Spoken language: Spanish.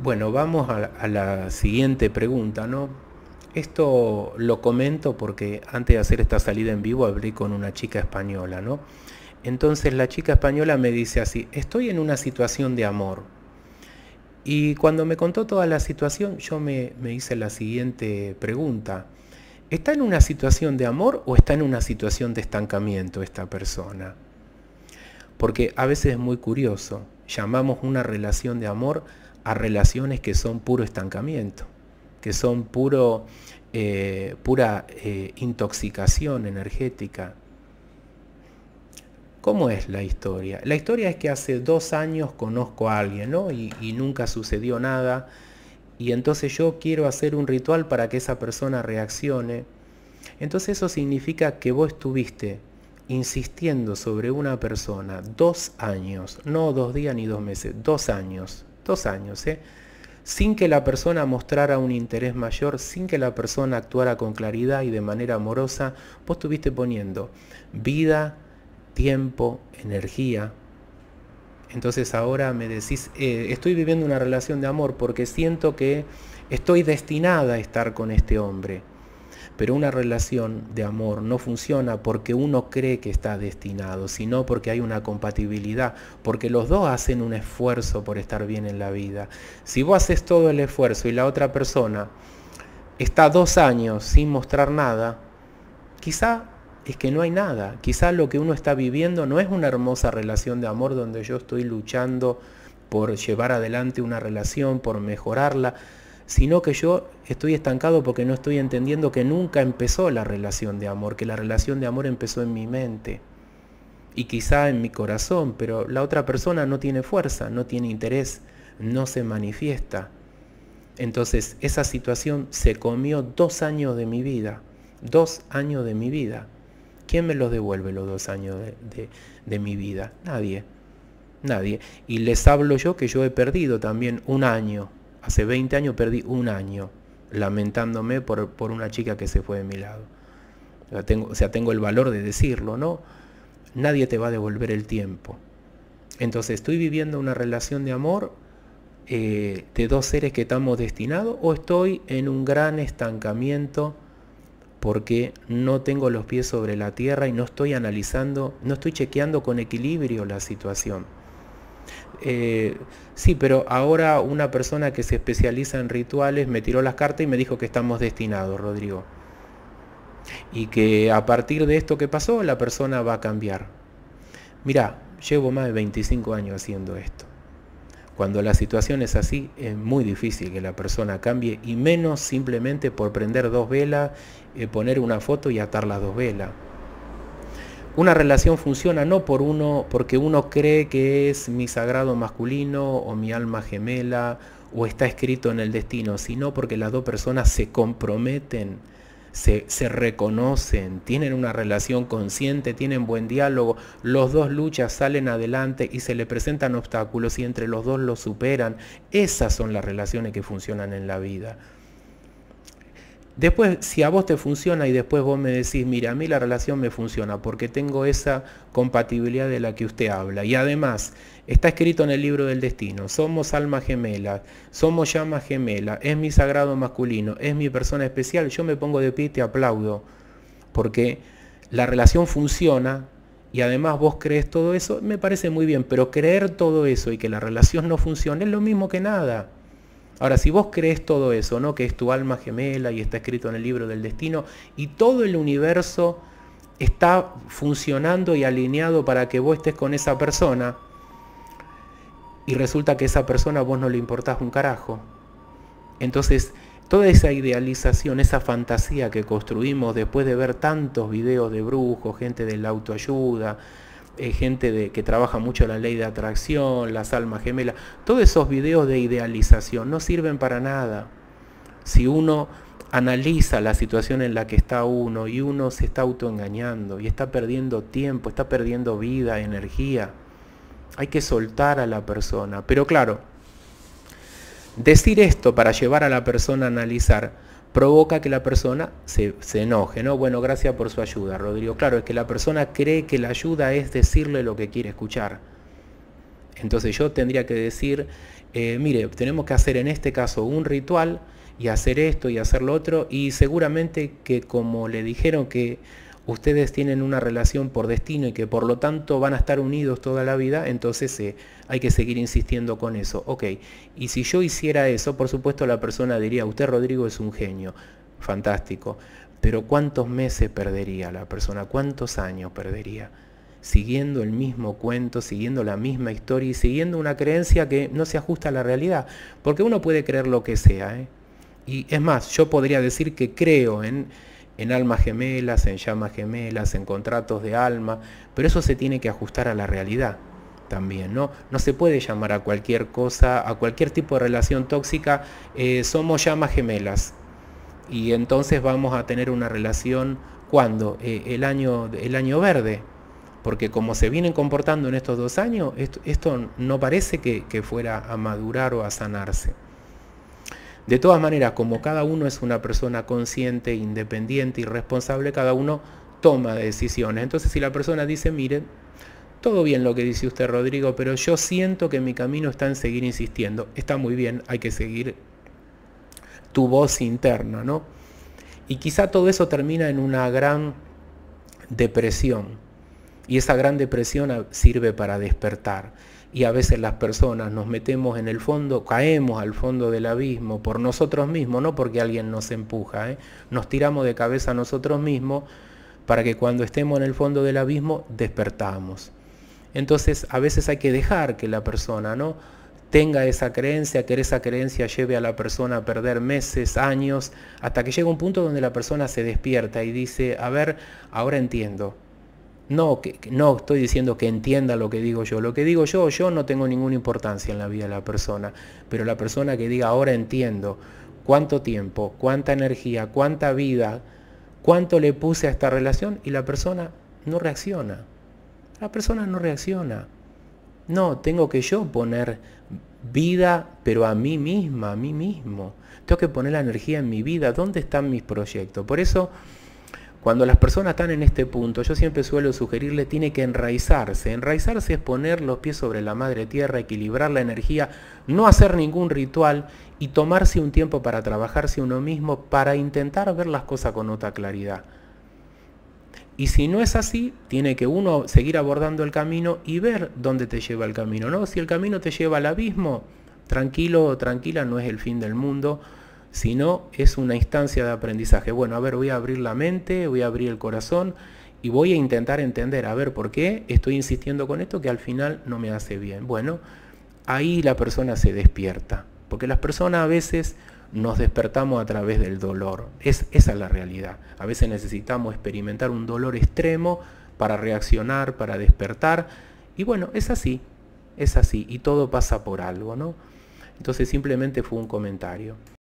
Bueno, vamos a, la siguiente pregunta, ¿no? Esto lo comento porque antes de hacer esta salida en vivo hablé con una chica española, ¿no? Entonces la chica española me dice así, estoy en una situación de amor. Y cuando me contó toda la situación, yo me hice la siguiente pregunta. ¿Está en una situación de amor o está en una situación de estancamiento esta persona? Porque a veces es muy curioso, llamamos una relación de amor a relaciones que son puro estancamiento, que son puro, eh, pura eh, intoxicación energética. ¿Cómo es la historia? La historia es que hace dos años conozco a alguien, Y, y nunca sucedió nada. Y entonces yo quiero hacer un ritual para que esa persona reaccione. Entonces eso significa que vos estuviste insistiendo sobre una persona dos años, no dos días ni dos meses, dos años dos años, ¿eh? sin que la persona mostrara un interés mayor, sin que la persona actuara con claridad y de manera amorosa, vos estuviste poniendo vida, tiempo, energía. Entonces ahora me decís, eh, estoy viviendo una relación de amor porque siento que estoy destinada a estar con este hombre. Pero una relación de amor no funciona porque uno cree que está destinado, sino porque hay una compatibilidad, porque los dos hacen un esfuerzo por estar bien en la vida. Si vos haces todo el esfuerzo y la otra persona está dos años sin mostrar nada, quizá es que no hay nada. Quizá lo que uno está viviendo no es una hermosa relación de amor donde yo estoy luchando por llevar adelante una relación, por mejorarla, sino que yo estoy estancado porque no estoy entendiendo que nunca empezó la relación de amor, que la relación de amor empezó en mi mente y quizá en mi corazón, pero la otra persona no tiene fuerza, no tiene interés, no se manifiesta. Entonces esa situación se comió dos años de mi vida, dos años de mi vida. ¿Quién me los devuelve los dos años de, mi vida? Nadie, nadie. Y les hablo yo que yo he perdido también un año Hace 20 años perdí un año lamentándome por, una chica que se fue de mi lado. O sea, tengo, el valor de decirlo, ¿no? Nadie te va a devolver el tiempo. Entonces, ¿estoy viviendo una relación de amor eh, de dos seres que estamos destinados o estoy en un gran estancamiento porque no tengo los pies sobre la tierra y no estoy analizando, no estoy chequeando con equilibrio la situación? Eh, sí, pero ahora una persona que se especializa en rituales me tiró las cartas y me dijo que estamos destinados, Rodrigo. Y que a partir de esto que pasó, la persona va a cambiar. Mirá, llevo más de 25 años haciendo esto. Cuando la situación es así, es muy difícil que la persona cambie y menos simplemente por prender dos velas, eh, poner una foto y atar las dos velas una relación funciona no por uno, porque uno cree que es mi sagrado masculino o mi alma gemela o está escrito en el destino, sino porque las dos personas se comprometen, se, reconocen, tienen una relación consciente, tienen buen diálogo, los dos luchan, salen adelante y se le presentan obstáculos y entre los dos los superan. Esas son las relaciones que funcionan en la vida. Después, si a vos te funciona y después vos me decís, mira, a mí la relación me funciona porque tengo esa compatibilidad de la que usted habla. Y además, está escrito en el libro del destino, somos almas gemelas, somos llama gemela, es mi sagrado masculino, es mi persona especial, yo me pongo de pie y te aplaudo porque la relación funciona y además vos crees todo eso, me parece muy bien, pero creer todo eso y que la relación no funcione es lo mismo que nada. Ahora, si vos crees todo eso, ¿no? Que es tu alma gemela y está escrito en el libro del destino y todo el universo está funcionando y alineado para que vos estés con esa persona y resulta que esa persona vos no le importás un carajo. Entonces, toda esa idealización, esa fantasía que construimos después de ver tantos videos de brujos, gente de la autoayuda, eh, gente que trabaja mucho la ley de atracción, las almas gemelas, todos esos videos de idealización no sirven para nada. Si uno analiza la situación en la que está uno y uno se está autoengañando y está perdiendo tiempo, está perdiendo vida, energía. Hay que soltar a la persona. Pero claro, decir esto para llevar a la persona a analizar provoca que la persona se, enoje, ¿no? Bueno, gracias por su ayuda, Rodrigo. Claro, es que la persona cree que la ayuda es decirle lo que quiere escuchar. Entonces yo tendría que decir, eh, mire, tenemos que hacer en este caso un ritual y hacer esto y hacer lo otro y seguramente que como le dijeron que ustedes tienen una relación por destino y que por lo tanto van a estar unidos toda la vida, entonces eh, hay que seguir insistiendo con eso. Ok, y si yo hiciera eso, por supuesto la persona diría, usted Rodrigo es un genio, fantástico, pero ¿cuántos meses perdería la persona? ¿Cuántos años perdería? siguiendo el mismo cuento, siguiendo la misma historia y siguiendo una creencia que no se ajusta a la realidad, porque uno puede creer lo que sea. ¿eh? Y es más, yo podría decir que creo en, en almas gemelas, en llamas gemelas, en contratos de alma, pero eso se tiene que ajustar a la realidad también, ¿no? No se puede llamar a cualquier cosa, a cualquier tipo de relación tóxica, eh, somos llamas gemelas. Y entonces vamos a tener una relación cuando eh, el, año, el año verde, porque como se vienen comportando en estos dos años, esto, no parece que fuera a madurar o a sanarse. De todas maneras, como cada uno es una persona consciente, independiente y responsable, cada uno toma decisiones. Entonces, si la persona dice, mire, todo bien lo que dice usted, Rodrigo, pero yo siento que mi camino está en seguir insistiendo. Está muy bien, hay que seguir tu voz interna, ¿no? Y quizá todo eso termina en una gran depresión. Y esa gran depresión sirve para despertar y a veces las personas nos metemos en el fondo, caemos al fondo del abismo por nosotros mismos, no porque alguien nos empuja, ¿eh? nos tiramos de cabeza a nosotros mismos para que cuando estemos en el fondo del abismo despertamos. Entonces a veces hay que dejar que la persona ¿no? tenga esa creencia, que esa creencia lleve a la persona a perder meses, años, hasta que llega un punto donde la persona se despierta y dice, a ver, ahora entiendo, no, que, no estoy diciendo que entienda lo que digo yo. Lo que digo yo, yo no tengo ninguna importancia en la vida de la persona. Pero la persona que diga ahora entiendo cuánto tiempo, cuánta energía, cuánta vida, cuánto le puse a esta relación y la persona no reacciona. La persona no reacciona. No, tengo que yo poner vida, pero a mí misma, a mí mismo. Tengo que poner la energía en mi vida. ¿Dónde están mis proyectos? Por eso cuando las personas están en este punto, yo siempre suelo sugerirle, tiene que enraizarse. Enraizarse es poner los pies sobre la madre tierra, equilibrar la energía, no hacer ningún ritual y tomarse un tiempo para trabajarse uno mismo, para intentar ver las cosas con otra claridad. Y si no es así, tiene que uno seguir abordando el camino y ver dónde te lleva el camino. ¿no? Si el camino te lleva al abismo, tranquilo o tranquila, no es el fin del mundo sino es una instancia de aprendizaje. Bueno, a ver, voy a abrir la mente, voy a abrir el corazón y voy a intentar entender, a ver, ¿por qué estoy insistiendo con esto que al final no me hace bien? Bueno, ahí la persona se despierta, porque las personas a veces nos despertamos a través del dolor, es, esa es la realidad. A veces necesitamos experimentar un dolor extremo para reaccionar, para despertar, y bueno, es así, es así, y todo pasa por algo, ¿no? Entonces simplemente fue un comentario.